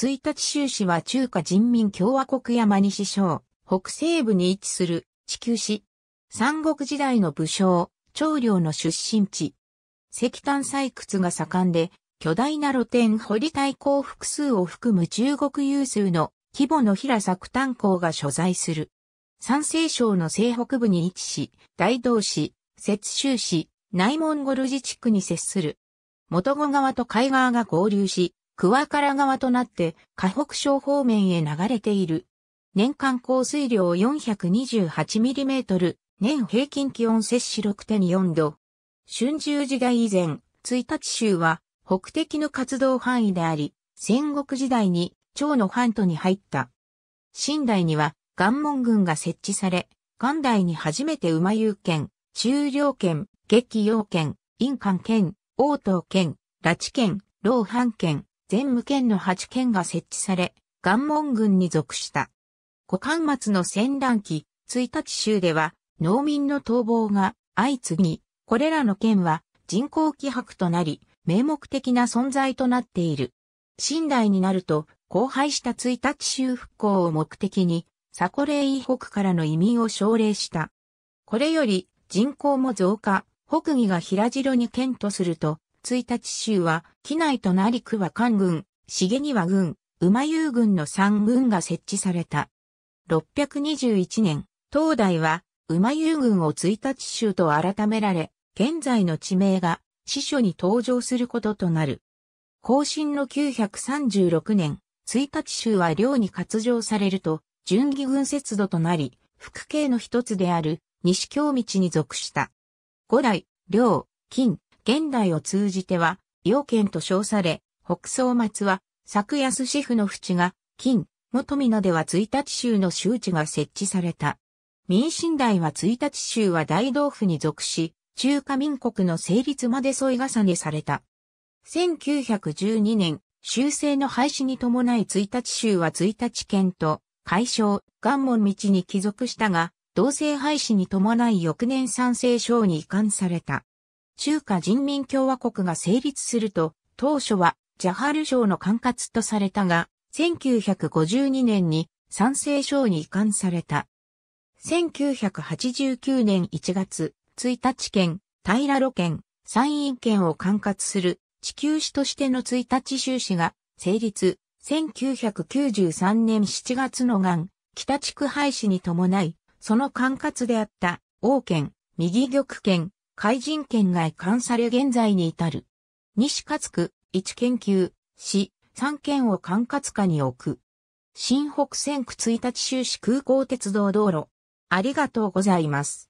1日州市は中華人民共和国山西省、北西部に位置する地球市。三国時代の武将、長領の出身地。石炭採掘が盛んで、巨大な露天掘り対抗複数を含む中国有数の規模の平作炭鉱が所在する。山西省の西北部に位置し、大同市、雪州市、内モンゴル自治区に接する。元郷川と海川が合流し、桑原川となって河北省方面へ流れている。年間降水量4 2 8トル、年平均気温摂氏6.4度。春秋時代以前、1日州は北敵の活動範囲であり、戦国時代に長の半島に入った。新代には岩門軍が設置され、元代に初めて馬遊県、中領県、激陽県、陰関県、王東県、拉致県、老藩県、全無県の8県が設置され、岩門軍に属した。五冠末の戦乱期、1日州では、農民の逃亡が相次ぎ、これらの県は人口希薄となり、名目的な存在となっている。新代になると、荒廃した1日州復興を目的に、サコレイ北からの移民を奨励した。これより人口も増加、北義が平城に県とすると、1日州は、機内とり区は官軍、重庭軍、馬遊軍の3軍が設置された。621年、東大は、馬遊軍を1日州と改められ、現在の地名が、司書に登場することとなる。後進の936年、1日州は領に割上されると、順義軍節度となり、副系の一つである、西京道に属した。五代、領、金、現代を通じては、要件と称され、北総松は、昨安市府の淵が、金、元皆では1日州の周知が設置された。民進代は1日州は大道府に属し、中華民国の成立まで添い重ねされた。1912年、修正の廃止に伴い1日州は1日県と、解消、元門道に帰属したが、同性廃止に伴い翌年賛成省に移管された。中華人民共和国が成立すると、当初はジャハル省の管轄とされたが、1952年に山西省に移管された。1989年1月、1日県、平路県、山陰県を管轄する地球市としての1日州市が成立。1993年7月のがん、北地区廃止に伴い、その管轄であった、王県、右玉県、海人権が移管され現在に至る。西勝区、一研究、市、三県を管轄下に置く。新北線区一日収支空港鉄道道路。ありがとうございます。